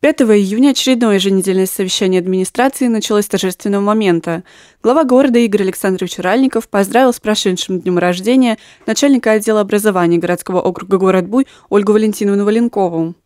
5 июня очередное еженедельное совещание администрации началось с торжественного момента. Глава города Игорь Александрович Ральников поздравил с прошедшим днем рождения начальника отдела образования городского округа город Буй Ольгу Валентиновну Валенкову.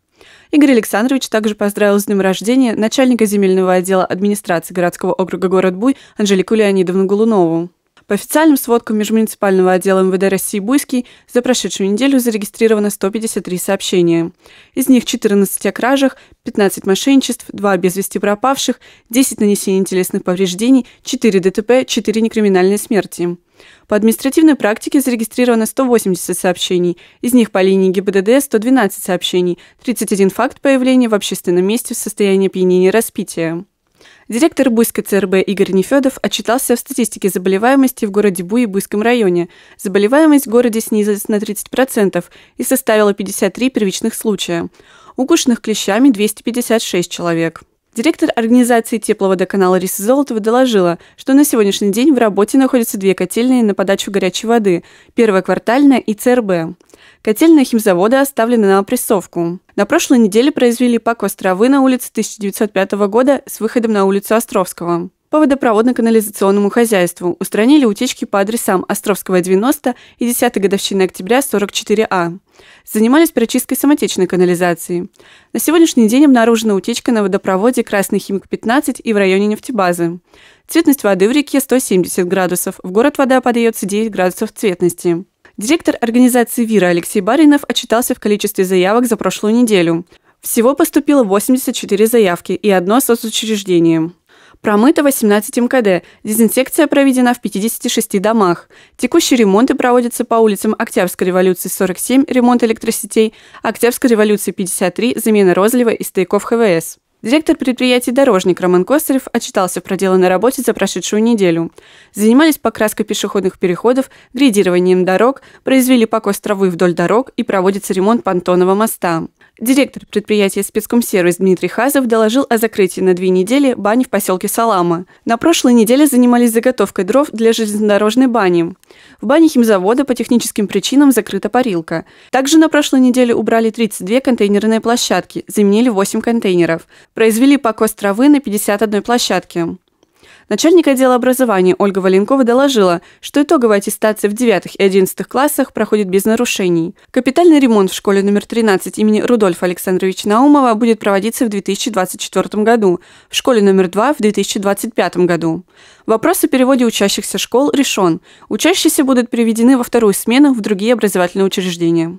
Игорь Александрович также поздравил с днем рождения начальника земельного отдела администрации городского округа город Буй Анжелику Леонидовну Голунову. По официальным сводкам Межмуниципального отдела МВД России Буйский за прошедшую неделю зарегистрировано 153 сообщения. Из них 14 о кражах, 15 мошенничеств, 2 без вести пропавших, 10 нанесений интересных повреждений, 4 ДТП, 4 некриминальные смерти. По административной практике зарегистрировано 180 сообщений, из них по линии ГИБДД 112 сообщений, 31 факт появления в общественном месте в состоянии опьянения и распития. Директор Буйской ЦРБ Игорь Нефедов отчитался в статистике заболеваемости в городе Буй и Буйском районе. Заболеваемость в городе снизилась на 30% и составила 53 первичных случая. Укушенных клещами 256 человек. Директор организации тепловодоканала Риса Золотова доложила, что на сегодняшний день в работе находятся две котельные на подачу горячей воды – первая квартальная и ЦРБ. Котельная химзавода оставлена на опрессовку. На прошлой неделе произвели покос травы на улице 1905 года с выходом на улицу Островского по водопроводно-канализационному хозяйству, устранили утечки по адресам Островского 90 и 10 годовщины октября 44А. Занимались прочисткой самотечной канализации. На сегодняшний день обнаружена утечка на водопроводе Красный Химик-15 и в районе нефтебазы. Цветность воды в реке 170 градусов, в город вода подается 9 градусов цветности. Директор организации «Вира» Алексей Баринов отчитался в количестве заявок за прошлую неделю. Всего поступило 84 заявки и одно соцучреждение. Промыто 18 МКД. Дезинсекция проведена в 56 домах. Текущие ремонты проводятся по улицам Октябрьской революции 47, ремонт электросетей, Октябрьской революции 53, замена розлива и стояков ХВС. Директор предприятий «Дорожник» Роман Косарев отчитался в проделанной работе за прошедшую неделю. Занимались покраской пешеходных переходов, грейдированием дорог, произвели покос травы вдоль дорог и проводится ремонт понтонного моста. Директор предприятия спецкомсервис Дмитрий Хазов доложил о закрытии на две недели бани в поселке Салама. На прошлой неделе занимались заготовкой дров для железнодорожной бани. В бане химзавода по техническим причинам закрыта парилка. Также на прошлой неделе убрали 32 контейнерные площадки, заменили 8 контейнеров. Произвели покос травы на 51 площадке. Начальник отдела образования Ольга Валенкова доложила, что итоговая аттестация в 9 и 11 классах проходит без нарушений. Капитальный ремонт в школе номер 13 имени Рудольфа Александровича Наумова будет проводиться в 2024 году, в школе номер 2 в 2025 году. Вопрос о переводе учащихся школ решен. Учащиеся будут переведены во вторую смену в другие образовательные учреждения.